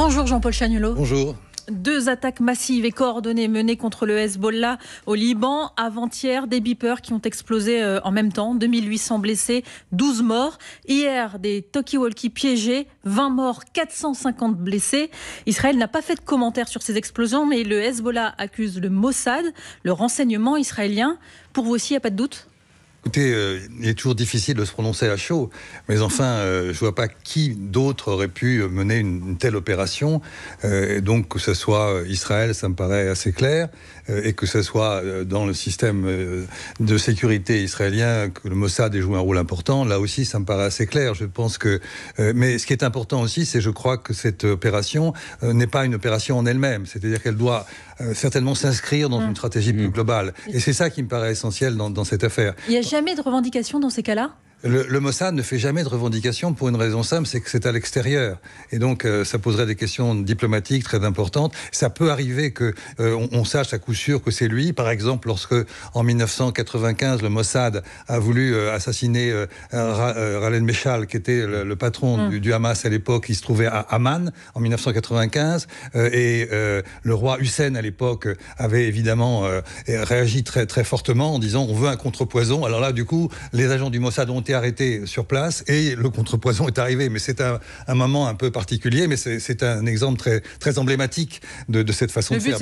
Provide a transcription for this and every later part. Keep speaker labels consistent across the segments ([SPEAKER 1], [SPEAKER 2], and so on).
[SPEAKER 1] Bonjour Jean-Paul chagnolot Bonjour. Deux attaques massives et coordonnées menées contre le Hezbollah au Liban. Avant-hier, des beepers qui ont explosé euh, en même temps. 2800 blessés, 12 morts. Hier, des talkie-walkie piégés, 20 morts, 450 blessés. Israël n'a pas fait de commentaire sur ces explosions, mais le Hezbollah accuse le Mossad, le renseignement israélien. Pour vous aussi, il n'y a pas de doute
[SPEAKER 2] Écoutez, euh, il est toujours difficile de se prononcer à chaud, mais enfin, euh, je ne vois pas qui d'autre aurait pu mener une, telle opération. Euh, donc, que ce soit Israël, ça me paraît assez clair, et que ce soit dans le système de sécurité israélien que le Mossad ait joué un rôle important, là aussi, ça me paraît assez clair. Je pense que. mais ce qui est important aussi, c'est je crois que cette opération n'est pas une opération en elle-même, c'est-à-dire qu'elle doit certainement s'inscrire dans hum. une stratégie plus hum. globale. Et c'est ça qui me paraît essentiel dans, dans cette affaire.
[SPEAKER 1] Il y a jamais de revendications dans ces cas-là
[SPEAKER 2] le, Mossad ne fait jamais de revendications pour une raison simple, c'est que c'est à l'extérieur. Et donc, euh, ça poserait des questions diplomatiques très importantes. Ça peut arriver qu'on euh, sache à coup sûr que c'est lui. Par exemple, lorsque en 1995, le Mossad a voulu euh, assassiner Ralen méchal qui était le, patron mm. du, Hamas à l'époque, il se trouvait à Amman en 1995, et le roi Hussein à l'époque avait évidemment réagi très très fortement en disant on veut un contrepoison. Alors là, du coup, les agents du Mossad ont arrêté sur place et le contrepoison est arrivé. Mais c'est un, un, moment un peu particulier, mais c'est un exemple très, très emblématique de, cette façon de faire.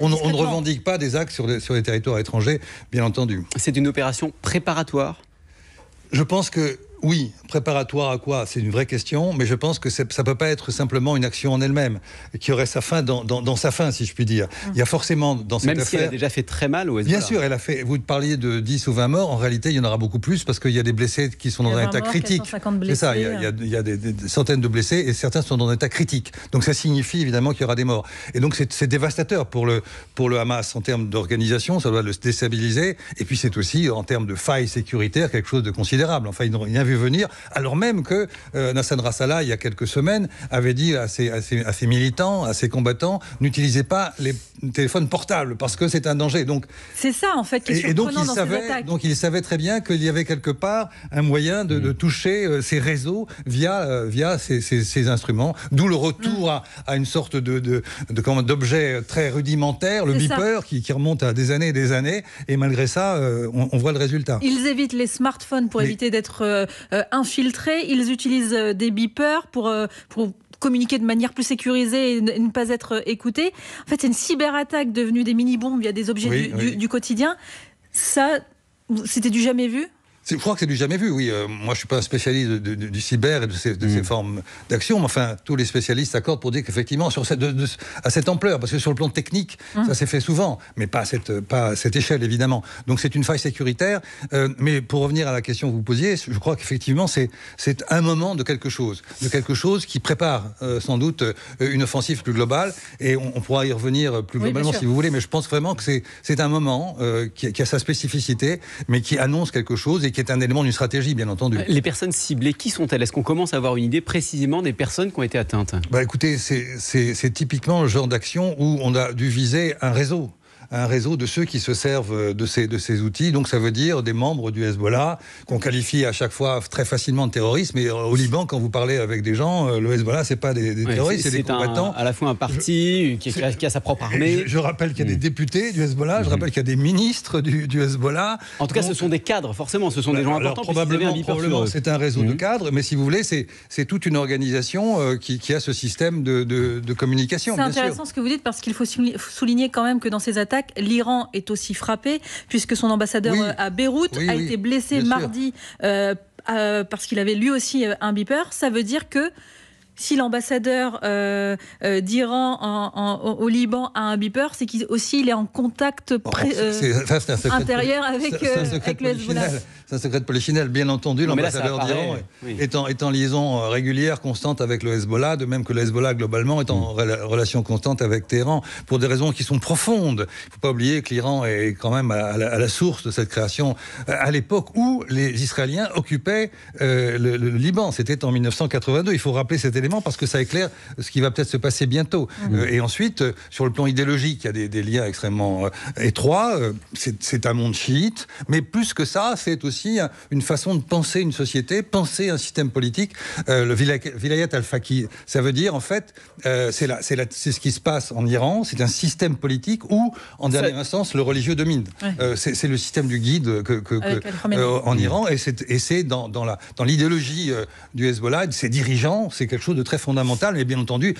[SPEAKER 2] on, on, ne revendique pas des actes sur, sur les territoires étrangers, bien entendu. C'est une opération préparatoire je pense que oui, préparatoire à quoi C'est une vraie question, mais je pense que ça ne peut pas être simplement une action en elle-même, qui aurait sa fin dans, sa fin, si je puis dire. Hum. Il y a forcément dans cette Même si elle a
[SPEAKER 3] déjà fait très mal au Bien
[SPEAKER 2] sûr, elle a fait. Vous parliez de 10 ou 20 morts, en réalité, il y en aura beaucoup plus parce qu'il y a des blessés qui sont dans un état critique. C'est ça, il y a, des, centaines de blessés et certains sont dans un état critique. Donc ça signifie évidemment qu'il y aura des morts. Et donc c'est dévastateur pour le, pour le Hamas en termes d'organisation, ça doit le déstabiliser. Et puis c'est aussi en termes de faille sécuritaire quelque chose de considérable. Enfin, il venir, alors même que euh, Nassan Rassala, il y a quelques semaines, avait dit à ses, à ses, militants, à ses combattants, n'utilisez pas les téléphones portables parce que c'est un danger. Donc
[SPEAKER 1] c'est ça en fait qui est et, donc il dans
[SPEAKER 2] donc il savait très bien qu'il y avait quelque part un moyen de, mm. toucher ces euh, réseaux via euh, via ces, ces, instruments. D'où le retour mm. à, à, une sorte de, de, de d'objet très rudimentaire, le beeper qui, remonte à des années et des années. Et malgré ça, on, voit le résultat. Ils
[SPEAKER 1] évitent les smartphones pour éviter d'être euh, infiltrés. Ils utilisent euh, des beepers pour, euh, pour communiquer de manière plus sécurisée et ne pas être écoutés. En fait, c'est une cyberattaque devenue des mini-bombes via des objets du, quotidien. Ça, c'était du jamais vu
[SPEAKER 2] je crois que c'est du jamais vu, oui. Euh, moi, je suis pas un spécialiste du cyber et de ces, mm. formes d'action, mais enfin, tous les spécialistes s'accordent pour dire qu'effectivement, à cette ampleur, parce que sur le plan technique, mm. ça s'est fait souvent, mais pas à cette, pas cette échelle, évidemment. Donc, c'est une faille sécuritaire. Euh, mais pour revenir à la question que vous posiez, je crois qu'effectivement, c'est un moment de quelque chose, de quelque chose qui prépare euh, sans doute une offensive plus globale, et on, pourra y revenir plus globalement si vous voulez, mais je pense vraiment que c'est un moment qui, qui a sa spécificité, mais qui annonce quelque
[SPEAKER 3] chose et qui c'est un élément d'une stratégie, bien entendu. Euh, les personnes ciblées, qui sont-elles Est-ce qu'on commence à avoir une idée précisément des personnes qui ont été atteintes
[SPEAKER 2] bah, Écoutez, c'est typiquement le genre d'action où on a dû viser un réseau un réseau de ceux qui se servent de ces, de ces outils. Donc ça veut dire des membres du Hezbollah qu'on qualifie à chaque fois très facilement de terroristes. Mais euh, au Liban, quand vous parlez avec des gens, euh,
[SPEAKER 3] le Hezbollah, c'est pas des, terroristes, c'est des combattants. Un, à la fois un parti qui, a, qui, a sa propre armée. Je, rappelle
[SPEAKER 2] qu'il y a des mm. députés du Hezbollah. Je mm-hmm. rappelle qu'il y a des ministres du, Hezbollah. En tout cas, ce sont des cadres, forcément. Ce sont des bah, gens importants. Probablement, probablement c'est un réseau de mm-hmm. cadres. Mais si vous voulez, c'est toute une organisation euh, qui, a ce système de, communication. C'est intéressant
[SPEAKER 1] ce que vous dites parce qu'il faut souligner quand même que dans ces attaques L'Iran est aussi frappé, puisque son ambassadeur euh, à Beyrouth a été blessé mardi euh, parce qu'il avait lui aussi euh, un beeper. Ça veut dire que si l'ambassadeur euh, euh, d'Iran au Liban a un beeper, c'est qu'il aussi il est en contact euh, intérieur avec, le Hezbollah.
[SPEAKER 2] C'est un secret de polichinelle, bien entendu. l'ambassadeur d'Iran est, en, liaison régulière, constante avec le Hezbollah, de même que le Hezbollah, globalement, est en mm. relation constante avec Téhéran, pour des raisons qui sont profondes. Il ne faut pas oublier que l'Iran est quand même à la, source de cette création, à l'époque où les Israéliens occupaient le, Liban. C'était en 1982. Il faut rappeler cet élément parce que ça éclaire ce qui va peut-être se passer bientôt. Mmh. Euh, et ensuite, euh, sur le plan idéologique, il y a des, liens extrêmement euh, étroits. c'est un monde chiite, mais plus que ça, c'est aussi une façon de penser une société, penser un système politique. le Vilayat al-Faqih, ça veut dire en fait, c'est ce qui se passe en Iran, c'est un système politique où, en dernière instance, le religieux domine. c'est le système du guide que, en Iran, et c'est dans, dans l'idéologie dans du Hezbollah, ses dirigeants, c'est quelque chose très fondamental, mais bien entendu,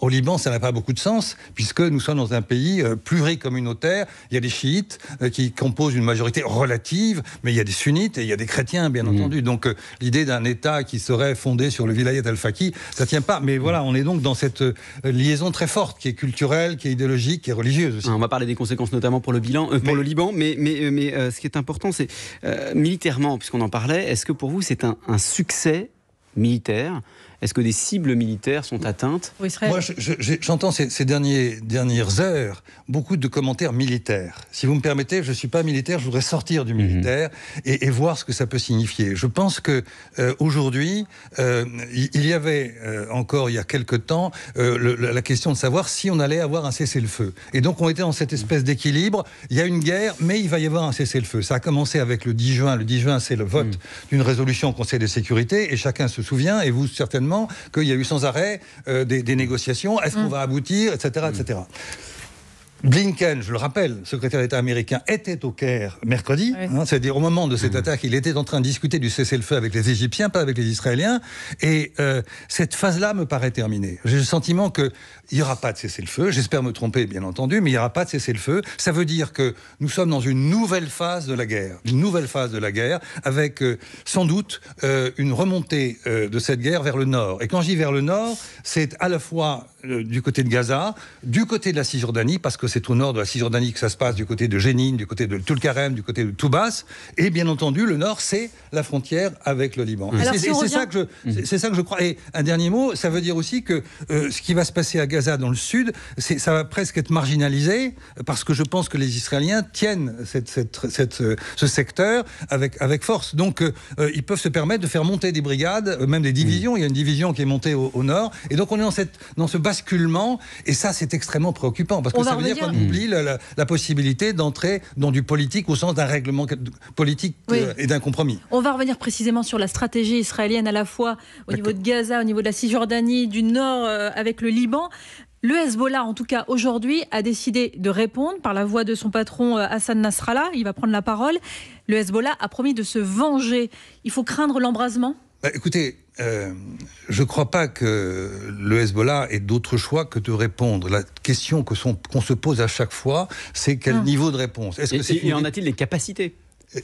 [SPEAKER 2] au Liban, ça n'a pas beaucoup de sens, puisque nous sommes dans un pays euh, pluricommunautaire. Il y a des chiites euh, qui composent une majorité relative, mais il y a des sunnites et il y a des chrétiens, bien mmh. entendu. Donc euh, l'idée d'un État qui serait fondé sur le vilayet al faqi ça tient
[SPEAKER 3] pas. Mais voilà, on est donc dans cette liaison très forte qui est culturelle, qui est idéologique, qui est religieuse aussi. Ah, on va parler des conséquences notamment pour le, bilan, pour le Liban, mais, mais, mais ce qui est important, c'est militairement, puisqu'on en parlait, est-ce que pour vous c'est un, un succès militaire est-ce que des cibles militaires sont atteintes
[SPEAKER 2] Moi, j'entends ces, derniers, dernières heures beaucoup de commentaires militaires. Si vous me permettez, je ne suis pas militaire, je voudrais sortir du mhm. militaire et, voir ce que ça peut signifier. Je pense que euh, aujourd'hui, euh, il y avait euh, encore il y a quelque temps la question de savoir si on allait avoir un cessez-le-feu. Et donc, on était dans cette espèce d'équilibre. Il y a une guerre, mais il va y avoir un cessez-le-feu. Ça a commencé avec le 10 juin. Le 10 juin, c'est le vote mhm. d'une résolution au Conseil de sécurité et chacun se souvient, et vous certainement qu'il y a eu sans arrêt euh, des, négociations, est-ce qu'on mm. va aboutir, etc. etc. Blinken, je le rappelle, secrétaire d'État américain, était au Caire mercredi. Hein, c'est-à-dire au moment de cette mmh. attaque, il était en train de discuter du cessez-le-feu avec les Égyptiens, pas avec les Israéliens. Et euh, cette phase-là me paraît terminée. J'ai le sentiment qu'il n'y aura pas de cessez-le-feu. J'espère me tromper, bien entendu, mais il n'y aura pas de cessez-le-feu. Ça veut dire que nous sommes dans une nouvelle phase de la guerre. Une nouvelle phase de la guerre avec euh, sans doute euh, une remontée de cette guerre vers le nord. Et quand je dis vers le nord, c'est à la fois euh, du côté de Gaza, du côté de la Cisjordanie, parce que c'est au nord de la Cisjordanie que ça se passe, du côté de Jénine, du côté de Tulkarem, du côté de Toubas, et bien entendu, le nord, c'est la frontière avec le Liban. C'est ça, mm. ça, que je crois. Et un dernier mot, ça veut dire aussi que euh, ce qui va se passer à Gaza dans le sud, ça va presque être marginalisé, parce que je pense que les Israéliens tiennent cette, euh, ce secteur avec, avec force. Donc, ils peuvent se permettre de faire monter des brigades, même des divisions. Mm. Il y a une division qui est montée au, nord. Et donc, on est dans, cette, dans ce et ça, c'est extrêmement préoccupant parce que ça veut dire qu'on oublie la, possibilité d'entrer dans du politique au sens d'un règlement politique euh, et d'un compromis.
[SPEAKER 1] On va revenir précisément sur la stratégie israélienne à la fois au niveau de Gaza, au niveau de la Cisjordanie, du Nord euh, avec le Liban. Le Hezbollah, en tout cas aujourd'hui, a décidé de répondre par la voix de son patron euh, Hassan Nasrallah. Il va prendre la parole. Le Hezbollah a promis de se venger. Il faut craindre l'embrasement
[SPEAKER 2] bah, Écoutez, euh, je ne crois pas que le Hezbollah ait d'autre choix que de répondre. La question qu'on se pose à chaque fois, c'est quel ah. niveau de réponse. Est-ce et, en
[SPEAKER 3] a-t-il les capacités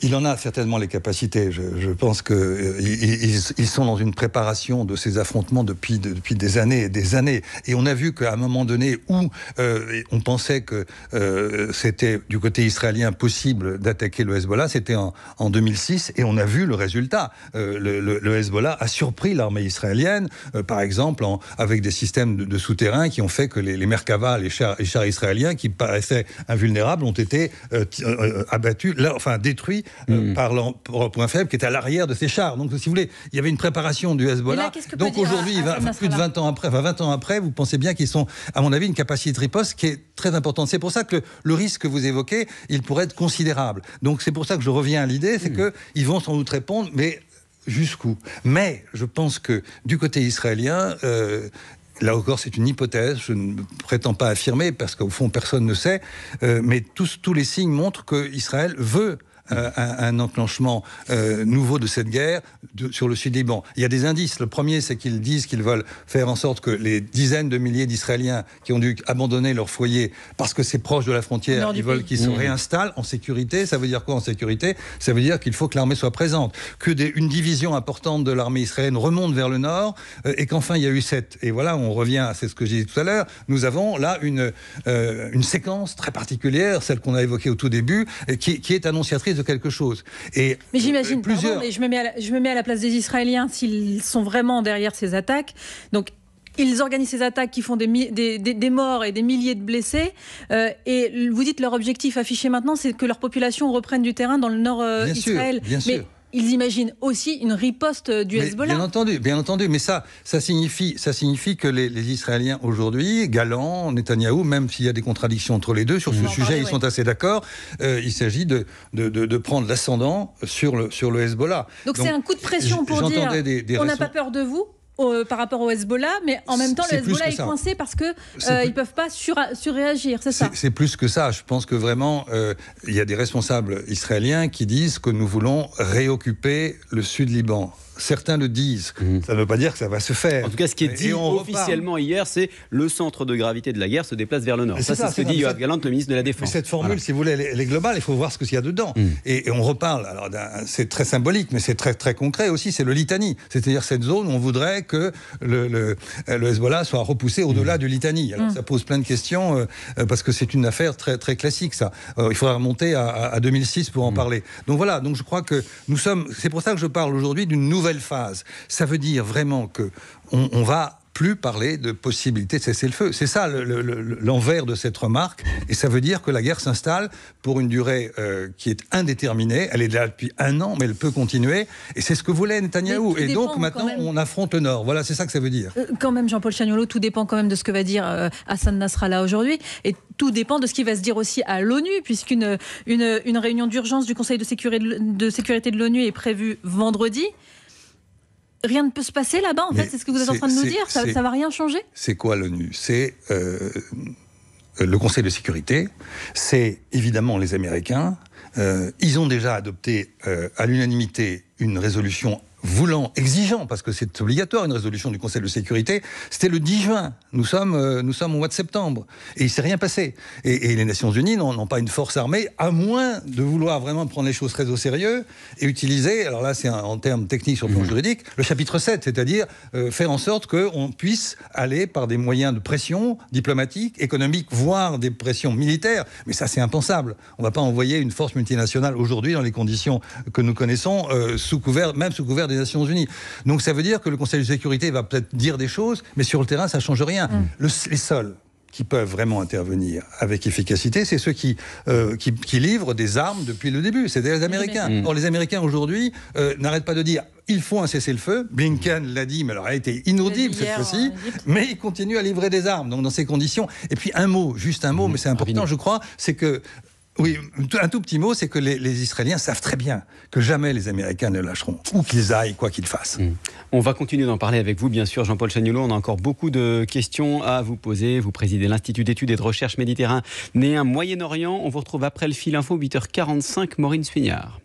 [SPEAKER 2] il en a certainement les capacités. Je, pense qu'ils euh, ils sont dans une préparation de ces affrontements depuis, depuis des années et des années. Et on a vu qu'à un moment donné où euh, on pensait que euh, c'était du côté israélien possible d'attaquer le Hezbollah, c'était en, 2006, et on a vu le résultat. Le, Hezbollah a surpris l'armée israélienne, par exemple, avec des systèmes de, souterrains qui ont fait que les, les Merkava, les chars, israéliens qui paraissaient invulnérables, ont été abattus, enfin détruits parlant euh, hmm. par point faible qui était à l'arrière de ces chars. Donc, si vous voulez, il y avait une préparation du Hezbollah. Donc aujourd'hui, plus de 20 ans après, enfin 20 ans après, vous pensez bien qu'ils sont, à mon avis, une capacité de riposte qui est très importante. C'est pour ça que le, risque que vous évoquez, il pourrait être considérable. Donc c'est pour ça que je reviens à l'idée, c'est hmm. que qu'ils vont sans doute répondre, mais jusqu'où Mais je pense que du côté israélien, euh, Là encore, c'est une hypothèse, je ne prétends pas affirmer, parce qu'au fond, personne ne sait, euh, mais tous, tous les signes montrent qu'Israël veut euh, un, enclenchement euh, nouveau de cette guerre sur le sud-Liban. Il y a des indices. Le premier, c'est qu'ils disent qu'ils veulent faire en sorte que les dizaines de milliers d'Israéliens qui ont dû abandonner leur foyer parce que c'est proche de la frontière, ils veulent qu'ils se mmh. réinstallent en sécurité. Ça veut dire quoi en sécurité Ça veut dire qu'il faut que l'armée soit présente, que une division importante de l'armée israélienne remonte vers le nord euh, et qu'enfin il y a eu cette. Et voilà, on revient, c'est ce que j'ai dit tout à l'heure. Nous avons là une, une séquence très particulière, celle qu'on a évoquée au tout début, et qui, qui est annonciatrice quelque chose. Et mais j'imagine, euh, plusieurs...
[SPEAKER 1] je, me mets à la, place des Israéliens s'ils sont vraiment derrière ces attaques. Donc ils organisent ces attaques qui font des, morts et des milliers de blessés. Euh, et vous dites leur objectif affiché maintenant, c'est que leur population reprenne du terrain dans le nord euh, ils imaginent aussi une riposte du Hezbollah. Bien
[SPEAKER 2] entendu, bien entendu, mais ça, ça signifie, ça signifie que les, Israéliens aujourd'hui, Galant, Netanyahou, même s'il y a des contradictions entre les deux sur ce sujet, ils sont assez d'accord. Euh, il s'agit de, de, prendre l'ascendant sur le, sur le Hezbollah. Donc c'est un coup de pression pour dire on n'a pas
[SPEAKER 1] peur de vous, euh, par rapport au Hezbollah, mais en même temps, le Hezbollah est coincé parce qu'ils euh, ne peuvent pas sur, surréagir, c'est ça
[SPEAKER 2] C'est plus que ça. Je pense que vraiment, euh, il y a des responsables israéliens qui disent que nous voulons réoccuper le sud Liban certains le disent. Mmh. Ça ne veut pas dire que ça va se faire. En tout cas, ce qui est dit officiellement
[SPEAKER 3] hier, c'est le centre de gravité de la guerre se déplace vers le nord. ça, c'est ce que dit Yoav Galante, le ministre de la Défense. cette formule,
[SPEAKER 2] si vous voulez, elle est globale, il faut voir ce qu'il y a dedans. Mmh. Et, on reparle, alors c'est très symbolique, mais c'est très, très concret aussi, c'est le litanie. C'est-à-dire cette zone on voudrait que le, le, Hezbollah soit repoussé au-delà mmh. du litanie. Alors ça pose plein de questions, euh, euh, parce que c'est une affaire très, très classique, ça. Euh, il faudrait remonter à, 2006 pour en parler. Donc voilà, donc je crois que nous sommes, c'est pour ça que je parle aujourd'hui d'une nouvelle phase. Ça veut dire vraiment que on, on va plus parler de possibilité de cesser le feu. C'est ça l'envers de cette remarque, et ça veut dire que la guerre s'installe pour une durée euh, qui est indéterminée. Elle est là depuis un an, mais elle peut continuer, et c'est ce que voulait Netanyahou. Et donc maintenant, on affronte le Nord. Voilà, c'est ça que ça veut dire.
[SPEAKER 1] Euh, quand même, Jean-Paul Chagnolot, tout dépend quand même de ce que va dire euh, Hassan Nasrallah aujourd'hui, et tout dépend de ce qui va se dire aussi à l'ONU, puisqu'une une, réunion d'urgence du Conseil de sécurité de, sécurité de l'ONU est prévue vendredi rien ne peut se passer là-bas, en fait C'est ce que vous êtes en train de nous dire Ça ne va rien changer
[SPEAKER 2] C'est quoi l'ONU C'est euh, le Conseil de sécurité, c'est évidemment les Américains. Euh, ils ont déjà adopté euh, à l'unanimité une résolution voulant, exigeant, parce que c'est obligatoire une résolution du Conseil de sécurité, c'était le 10 juin. Nous sommes, euh, nous sommes au mois de septembre. Et il s'est rien passé. Et, les Nations Unies n'ont pas une force armée, à moins de vouloir vraiment prendre les choses très au sérieux et utiliser, alors là c'est en termes techniques sur le plan mmh. juridique, le chapitre 7, c'est-à-dire euh, faire en sorte qu'on puisse aller par des moyens de pression diplomatique, économique, voire des pressions militaires. Mais ça c'est impensable. On ne va pas envoyer une force multinationale aujourd'hui dans les conditions que nous connaissons, euh, sous couvert, même sous couvert des Nations Unies. Donc ça veut dire que le Conseil de sécurité va peut-être dire des choses, mais sur le terrain, ça ne change rien. Mm. les seuls qui peuvent vraiment intervenir avec efficacité, c'est ceux qui, euh, qui, qui, livrent des armes depuis le début, cest les Américains. Mm. Or, les Américains aujourd'hui euh, n'arrêtent pas de dire il faut un cessez-le-feu. Blinken l'a dit, mais alors elle a été inaudible cette fois-ci. Euh, mais ils continuent à livrer des armes, donc dans ces conditions. Et puis un mot, juste un mot, mm. mais c'est important, je crois, c'est que oui, un tout petit mot, c'est que les, Israéliens savent très bien que jamais les Américains
[SPEAKER 3] ne lâcheront, où qu'ils aillent, quoi qu'ils fassent. Mm. On va continuer d'en parler avec vous, bien sûr, Jean-Paul Chagnoulot. On a encore beaucoup de questions à vous poser. Vous présidez l'Institut d'études et de recherche méditerranéen Moyen-Orient. On vous retrouve après le fil info, 8h45, Maureen Suignard.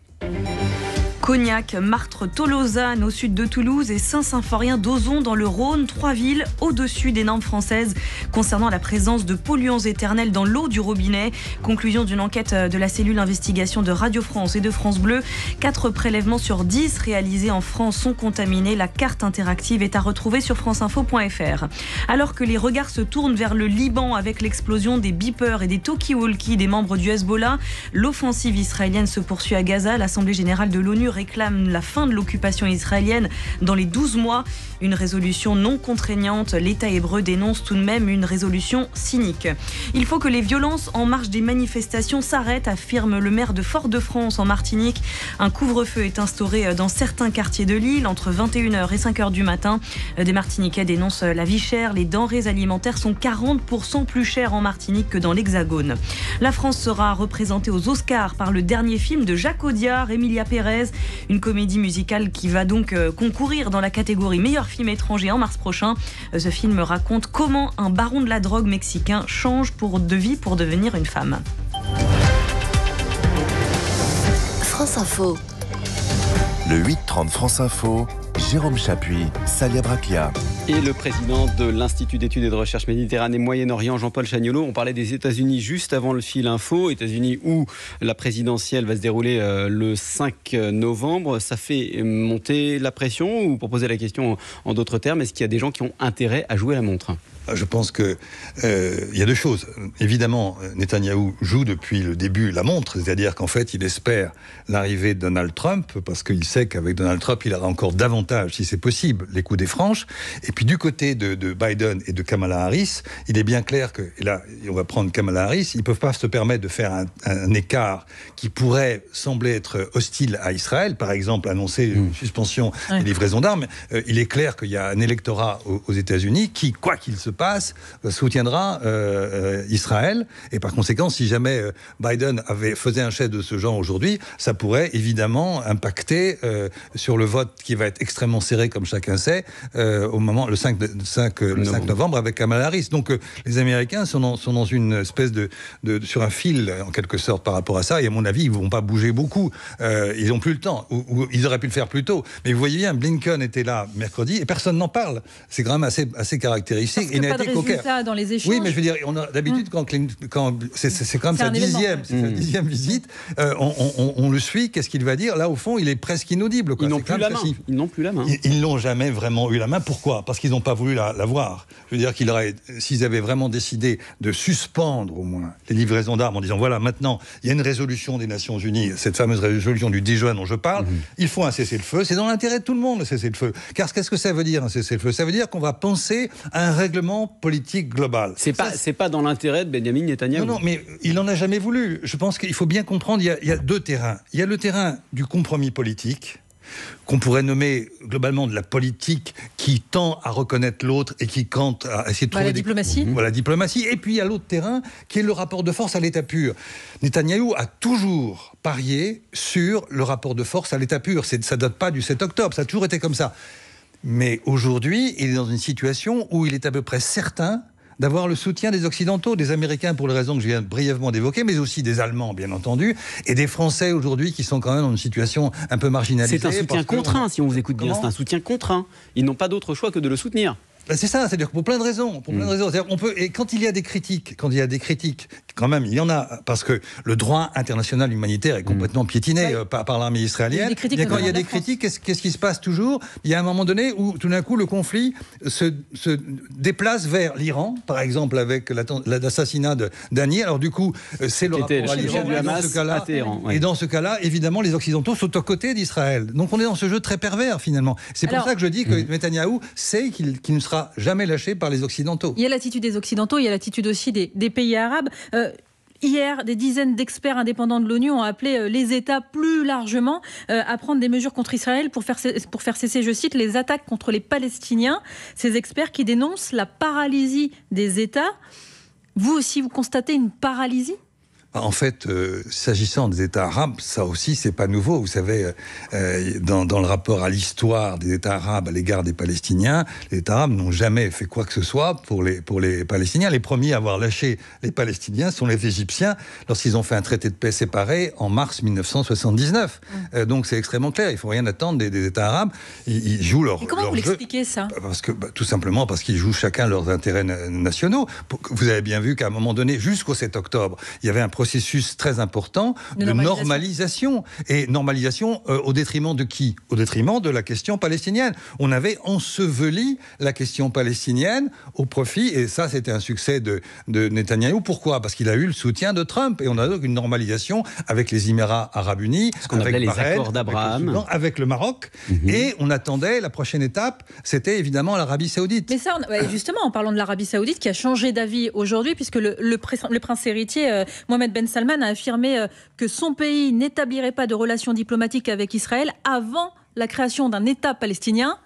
[SPEAKER 4] Cognac, martre Tolosane au sud de Toulouse et Saint-Symphorien d'Ozon dans le Rhône, trois villes au-dessus des normes françaises concernant la présence de polluants éternels dans l'eau du robinet. Conclusion d'une enquête de la cellule investigation de Radio France et de France Bleu. Quatre prélèvements sur dix réalisés en France sont contaminés. La carte interactive est à retrouver sur franceinfo.fr. Alors que les regards se tournent vers le Liban avec l'explosion des beepers et des talkie-walkie des membres du Hezbollah, l'offensive israélienne se poursuit à Gaza. L'Assemblée générale de l'ONU réclament la fin de l'occupation israélienne dans les 12 mois. Une résolution non contraignante, l'État hébreu dénonce tout de même une résolution cynique. Il faut que les violences en marge des manifestations s'arrêtent, affirme le maire de Fort-de-France en Martinique. Un couvre-feu est instauré dans certains quartiers de l'île entre 21h et 5h du matin. Des Martiniquais dénoncent la vie chère, les denrées alimentaires sont 40% plus chères en Martinique que dans l'Hexagone. La France sera représentée aux Oscars par le dernier film de Jacques Audiard, Emilia Pérez une comédie musicale qui va donc euh, concourir dans la catégorie meilleur film étranger en mars prochain. Euh, ce film raconte comment un baron de la drogue mexicain change pour de vie pour devenir une femme. France Info.
[SPEAKER 2] Le 8-30 France Info, Jérôme Chapuis, Salia
[SPEAKER 3] et le président de l'Institut d'études et de recherche Méditerranée Moyen-Orient, Jean-Paul Chagnolot. On parlait des États-Unis juste avant le fil info. États-Unis où la présidentielle va se dérouler euh, le 5 novembre. Ça fait monter la pression ou pour poser la question en d'autres termes, est-ce qu'il y a des gens qui ont intérêt à jouer la montre euh, je pense qu'il euh, y a deux choses. Évidemment, Netanyahou joue
[SPEAKER 2] depuis le début la montre, c'est-à-dire qu'en fait, il espère l'arrivée de Donald Trump parce qu'il sait qu'avec Donald Trump, il aura encore davantage, si c'est possible, les coups des franches. Et puis du côté de, Biden et de Kamala Harris, il est bien clair que et là, on va prendre Kamala Harris, ils ne peuvent pas se permettre de faire un, écart qui pourrait sembler être hostile à Israël, par exemple, annoncer une hmm. suspension des livraisons d'armes. Euh, il est clair qu'il y a un électorat aux, aux États-Unis qui, quoi qu'il se passe euh, soutiendra euh, euh, Israël. Et par conséquent, si jamais Biden avait, faisait un chef de ce genre aujourd'hui, ça pourrait évidemment impacter sur le vote qui va être extrêmement serré, comme chacun sait, au moment le 5, 5, le 5 novembre avec Kamala Harris. Donc les Américains sont dans, sont dans une espèce de, de, sur un fil en quelque sorte par rapport à ça. Et à mon avis, ils vont pas bouger beaucoup. ils n'ont plus le temps. Ou, ils auraient pu le faire plus tôt. Mais vous voyez bien, Blinken était là mercredi et personne n'en parle. C'est quand même assez, assez caractéristique. Et dans les échanges. Oui, mais je veux dire, on d'habitude, hum. quand, c'est comme sa dixième, hum. dixième visite, euh, on, le suit, qu'est-ce qu'il va dire Là, au fond, il est presque inaudible. Ils n'ont plus la main. Ils n'ont plus jamais vraiment eu la main. Pourquoi Parce qu'ils n'ont pas voulu la, voir. Je veux dire qu'ils auraient, s'ils avaient vraiment décidé de suspendre au moins les livraisons d'armes en disant voilà, maintenant, il y a une résolution des Nations Unies, cette fameuse résolution du 10 juin dont je parle, hum. il faut un cessez-le-feu. C'est dans l'intérêt de tout le monde, le cessez-le-feu. Car qu'est-ce que ça veut dire un cessez-le-feu Ça veut dire qu'on va penser à
[SPEAKER 3] un règlement politique globale C'est pas, pas dans l'intérêt de Benjamin Netanyahu. Non,
[SPEAKER 2] mais il n'en a jamais voulu. Je pense qu'il faut bien comprendre, il y, a, deux terrains. Il y a le terrain du compromis politique, qu'on pourrait nommer globalement de la politique qui tend à reconnaître l'autre et qui tente à essayer de bah, trouver. la diplomatie. diplomatie. Et puis il y a l'autre terrain qui est le rapport de force à l'état pur. Netanyahu a toujours parié sur le rapport de force à l'état pur. Ça ne date pas du 7 octobre, ça a toujours été comme ça. Mais aujourd'hui, il est dans une situation où il est à peu près certain d'avoir le soutien des Occidentaux, des Américains pour les raisons que je viens brièvement d'évoquer, mais aussi des Allemands, bien entendu, et des Français aujourd'hui qui sont quand même dans une situation un peu marginalisée. C'est un soutien contraint, si on vous écoute bien, c'est un
[SPEAKER 3] soutien contraint. Ils n'ont pas d'autre choix que de le soutenir.
[SPEAKER 2] Bah, c'est ça, c'est-à-dire pour plein de raisons, pour plein de mm. raisons. On peut, et quand il y a des critiques, quand il y a des critiques, quand même, il y en a, parce que le droit international humanitaire est mm. complètement piétiné euh, par, l'armée israélienne. et quand il y a des critiques, qu'est-ce qui se passe toujours Il y a un moment donné où tout d'un coup le conflit se, déplace vers l'Iran, par exemple avec l'assassinat d'Ani. Alors du coup, euh, c'est le rapport à l'Iran. Et dans ce cas-là, évidemment, les Occidentaux sont aux côtés d'Israël. Donc on est dans ce jeu très pervers finalement. C'est pour ça que je dis que mm. Netanyahou sait qu'il ne sera jamais lâché par les Occidentaux.
[SPEAKER 1] Il y a l'attitude des Occidentaux, il y a l'attitude aussi des, pays arabes. Euh, hier, des dizaines d'experts indépendants de l'ONU ont appelé euh, les États plus largement euh, à prendre des mesures contre Israël pour faire, pour faire cesser, je cite, les attaques contre les Palestiniens. Ces experts qui dénoncent la paralysie des États. Vous aussi, vous constatez une paralysie
[SPEAKER 2] en fait, euh, s'agissant des États arabes, ça aussi, c'est pas nouveau. Vous savez, euh, euh, dans, le rapport à l'histoire des États arabes à l'égard des Palestiniens, les États arabes n'ont jamais fait quoi que ce soit pour les, pour les Palestiniens. Les premiers à avoir lâché les Palestiniens sont les Égyptiens lorsqu'ils ont fait un traité de paix séparé en mars 1979. donc c'est extrêmement clair. Il faut rien attendre des, États arabes. Ils, jouent leur. Et comment vous l'expliquez ça Parce que bah, tout simplement parce qu'ils jouent chacun leurs intérêts nationaux. Vous avez bien vu qu'à un moment donné, jusqu'au 7 octobre, il y avait un processus très important de, normalisation. Et normalisation euh, au détriment de qui Au détriment de la question palestinienne. On avait enseveli la question palestinienne au profit, et ça c'était un succès de, de Netanyahou. Pourquoi Parce qu'il a eu le soutien de Trump. Et on a donc une normalisation avec les Émirats arabes unis, avec, les accords d'Abraham. Avec, le Maroc. Mhm. Et on attendait, la prochaine étape, c'était évidemment l'Arabie saoudite.
[SPEAKER 1] Mais ça, justement, en parlant de l'Arabie saoudite qui a changé d'avis aujourd'hui, puisque le, le, prince héritier, euh, Mohamed ben Salman a affirmé euh, que son pays n'établirait pas de relations diplomatiques avec Israël avant la création d'un État palestinien.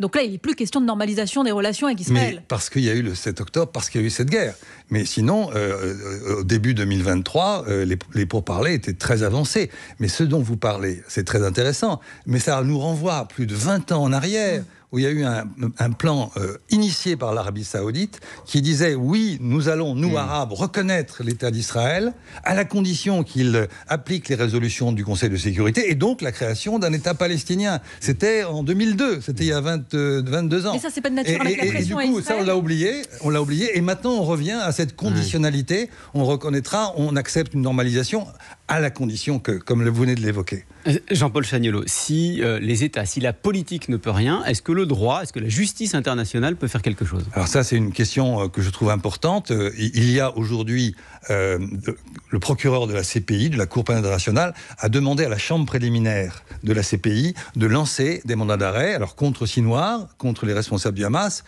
[SPEAKER 1] Donc là, il n'est plus question de normalisation des relations avec Israël.
[SPEAKER 3] Mais parce
[SPEAKER 2] qu'il y a eu le 7 octobre, parce qu'il y a eu cette guerre. Mais sinon, euh, euh, au début 2023, les, pourparlers étaient très avancés. Mais ce dont vous parlez, c'est très intéressant. Mais ça nous renvoie plus de 20 ans en arrière où il y a eu un, plan euh, initié par l'Arabie saoudite qui disait oui, nous allons, nous, hmm. Arabes, reconnaître l'État d'Israël à la condition qu'il euh, applique les résolutions du Conseil de sécurité et donc la création d'un État palestinien. C'était en 2002, c'était il y a 22 euh, ans. Et ça, c'est pas de nature et, la et du coup, ça, on l'a oublié, on l'a oublié, et maintenant on revient à cette conditionnalité. Hmm. On reconnaîtra, on accepte une normalisation à la condition que, comme vous venez de l'évoquer.
[SPEAKER 3] Euh, Jean-Paul Chagnolot, si euh, les États, si la politique ne peut rien, est-ce que le droit, est-ce que la justice internationale peut faire quelque chose
[SPEAKER 2] Alors ça, c'est une question euh, que je trouve importante. il y a aujourd'hui, le procureur de la CPI, de la Cour pénale internationale, a demandé à la chambre préliminaire de la CPI de lancer des mandats d'arrêt, alors contre Sinoir, contre les responsables du Hamas,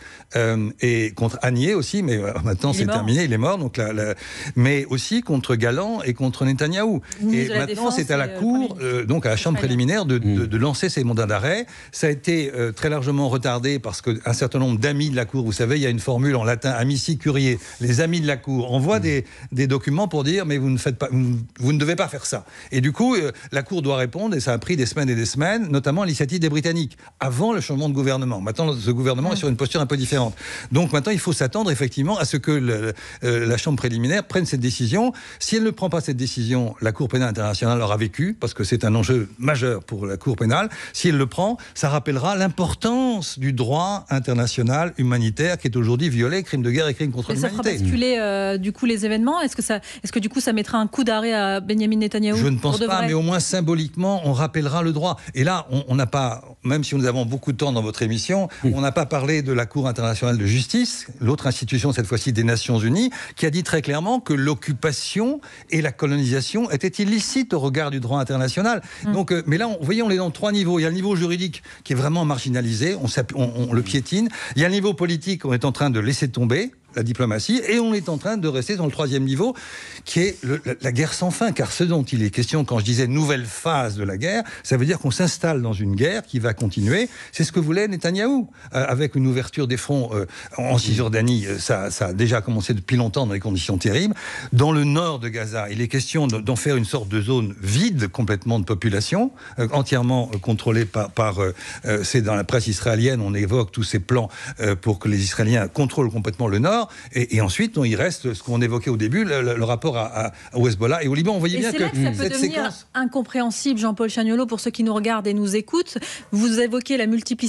[SPEAKER 2] et contre Agnier aussi, mais maintenant c'est terminé, il est mort, donc mais aussi contre Galant et contre Netanyahou. Et maintenant, c'est à la euh, Cour, euh, donc à la Chambre préliminaire, mm. de, lancer ces mandats d'arrêt. Ça a été euh, très largement retardé parce qu'un certain nombre d'amis de la Cour, vous savez, il y a une formule en latin, amici curiae, les amis de la Cour, envoient mm. des, documents pour dire, mais vous ne, faites pas, vous, ne devez pas faire ça. Et du coup, la Cour doit répondre, et ça a pris des semaines et des semaines, notamment l'initiative des Britanniques, avant le changement de gouvernement. Maintenant, ce gouvernement est mm. sur une posture un peu différente. Donc maintenant, il faut s'attendre effectivement à ce que la Chambre préliminaire prenne cette décision. Si elle ne prend pas cette décision, la Cour pénale internationale aura vécu, parce que c'est un enjeu majeur pour la Cour pénale. Si elle le prend, ça rappellera l'importance du droit international humanitaire qui est aujourd'hui violé, crime de guerre et crime contre l'humanité. Ça fera basculer
[SPEAKER 1] euh, du coup les événements. Est-ce que ça, est-ce que du coup ça mettra un coup d'arrêt à Benjamin Netanyahu Je ne pense pas, mais au
[SPEAKER 2] moins symboliquement, on rappellera le droit. Et là, on n'a pas, même si nous avons beaucoup de temps dans votre émission, on n'a pas parlé de la Cour internationale de justice, l'autre institution, cette fois-ci des Nations Unies, qui a dit très clairement que l'occupation et la colonisation étaient illicites au regard du droit international. Hum. Donc, euh, mais là, on, vous voyez, on est dans trois niveaux. Il y a le niveau juridique qui est vraiment marginalisé, on, on le piétine. Il y a le niveau politique, on est en train de laisser tomber la diplomatie, et on est en train de rester dans le troisième niveau, qui est la, guerre sans fin, car ce dont il est question, quand je disais nouvelle phase de la guerre, ça veut dire qu'on s'installe dans une guerre qui va continuer. C'est ce que voulait Netanyahou, euh, avec une ouverture des fronts euh, en Cisjordanie. Euh, ça, a déjà commencé depuis longtemps dans des conditions terribles. Dans le nord de Gaza, il est question d'en faire une sorte de zone vide complètement de population, entièrement contrôlée par c'est dans la presse israélienne, on évoque tous ces plans pour que les Israéliens contrôlent complètement le nord et, ensuite, il reste ce qu'on évoquait au début, le, rapport à, au Hezbollah et au Liban. On voyait bien que, ça peut devenir
[SPEAKER 1] incompréhensible, Jean-Paul Chagnolot, pour ceux qui nous regardent et nous écoutent. Vous évoquez la multiplicité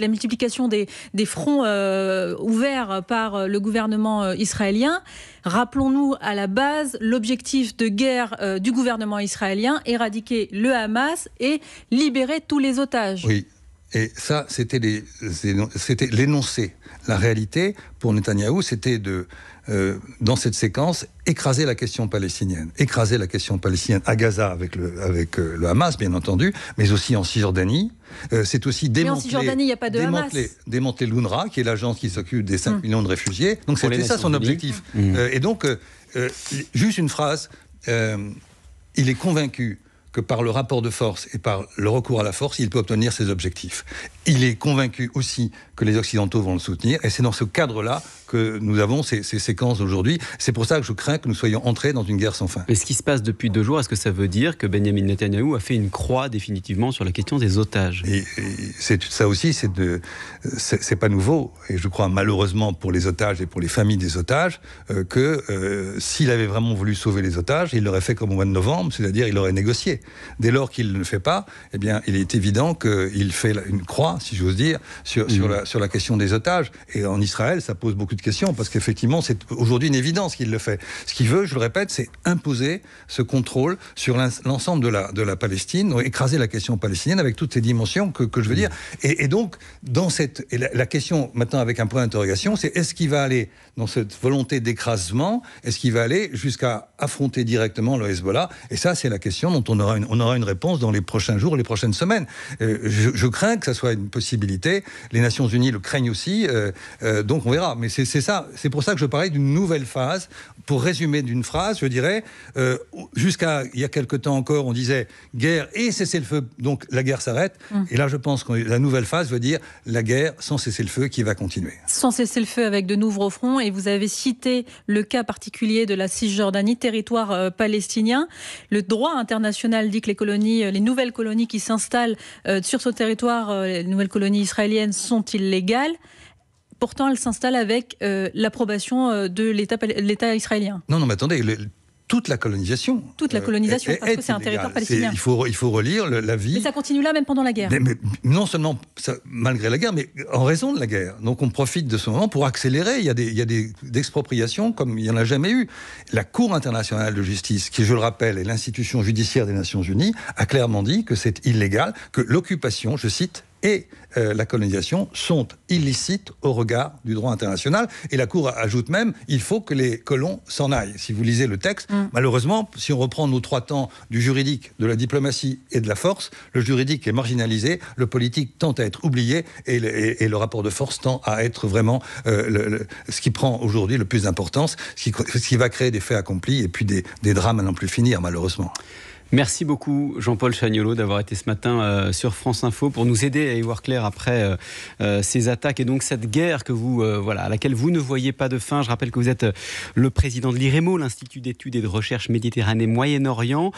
[SPEAKER 1] la multiplication des, fronts euh, ouverts par le gouvernement euh, israélien. Rappelons-nous à la base l'objectif de guerre euh, du gouvernement israélien éradiquer le Hamas et libérer tous les otages.
[SPEAKER 2] Oui. Et ça, c'était l'énoncé. La réalité, pour Netanyahou, c'était de, euh, dans cette séquence, écraser la question palestinienne. Écraser la question palestinienne à Gaza avec le, euh, Hamas, bien entendu, mais aussi en Cisjordanie. Euh, c'est aussi démanteler, mais l'UNRWA, qui est l'agence qui s'occupe des 5 hmm. millions de réfugiés. Donc c'était ça son objectif. Hmm. et donc, juste une phrase, il est convaincu que par le rapport de force et par le recours à la force, il peut obtenir ses objectifs. Il est convaincu aussi que les Occidentaux vont le soutenir. Et c'est dans ce cadre-là
[SPEAKER 3] que nous avons ces, séquences aujourd'hui. C'est pour ça que je crains que nous soyons entrés dans une guerre sans fin. Mais ce qui se passe depuis deux jours, est-ce que ça veut dire que Benjamin Netanyahu a fait une croix définitivement sur la question des otages et, Ça aussi, c'est, de, c'est, pas nouveau. Et je crois malheureusement pour les
[SPEAKER 2] otages et pour les familles des otages euh, que euh, s'il avait vraiment voulu sauver les otages, il l'aurait fait comme au mois de novembre, c'est-à-dire il aurait négocié. Dès lors qu'il ne le fait pas, eh bien, il est évident qu'il fait une croix, si j'ose dire, sur, sur mmh. la sur la question des otages. Et en Israël, ça pose beaucoup de questions parce qu'effectivement, c'est aujourd'hui une évidence qu'il le fait. Ce qu'il veut, je le répète, c'est imposer ce contrôle sur l'ensemble de la, de la Palestine, écraser la question palestinienne avec toutes ces dimensions que, que je veux dire. Mm. Et, donc, dans cette. la, question maintenant avec un point d'interrogation, c'est est-ce qu'il va aller dans cette volonté d'écrasement, est-ce qu'il va aller jusqu'à affronter directement le Hezbollah Et ça, c'est la question dont on aura, une, on aura une réponse dans les prochains jours, les prochaines semaines. Euh, je, je crains que ça soit une possibilité. Les Nations Unies le craignent aussi. Euh, euh, donc on verra. Mais c'est ça, c'est pour ça que je parlais d'une nouvelle phase. Pour résumer d'une phrase, je dirais, euh, jusqu'à il y a quelque temps encore, on disait guerre et cesser le feu Donc la guerre s'arrête. Mm. Et là, je pense que la nouvelle phase veut dire la guerre sans cesser le feu qui va continuer.
[SPEAKER 1] Sans cesser le feu avec de nouveaux fronts. Et vous avez cité le cas particulier de la Cisjordanie, territoire palestinien. Le droit international dit que les colonies, les nouvelles colonies qui s'installent sur ce territoire, les nouvelles colonies israéliennes sont ils légale. Pourtant, elle s'installe avec euh, l'approbation euh, de l'État israélien.
[SPEAKER 2] Non, non, mais attendez, toute la colonisation. Toute la euh, colonisation, parce que c'est un territoire palestinien. Il faut, il faut relire le, la vie. ça
[SPEAKER 1] continue là, même pendant la guerre.
[SPEAKER 2] non seulement malgré la guerre, mais en raison de la guerre. Donc on profite de ce moment pour accélérer. Il y a des, il y a des expropriations comme il n'y en a jamais eu. La Cour internationale de justice, qui, je le rappelle, est l'institution judiciaire des Nations Unies, a clairement dit que c'est illégal, que l'occupation, je cite, et euh, la colonisation sont illicites au regard du droit international. Et la Cour ajoute même, il faut que les colons s'en aillent. Si vous lisez le texte, mm. malheureusement, si on reprend nos trois temps du juridique, de la diplomatie et de la force, le juridique est marginalisé, le politique tend à être oublié et le, rapport de force tend à être vraiment euh, ce qui prend aujourd'hui le plus d'importance, ce qui, va créer des faits accomplis et puis des, des drames à n'en plus finir, malheureusement.
[SPEAKER 3] Merci beaucoup Jean-Paul Chagnolo d'avoir été ce matin euh, sur France Info pour nous aider à y voir clair après euh, euh, ces attaques et donc cette guerre que vous voilà à laquelle vous ne voyez pas de fin. Je rappelle que vous êtes le président de l'IREMO, l'Institut d'études et de recherche Méditerranée Moyen-Orient.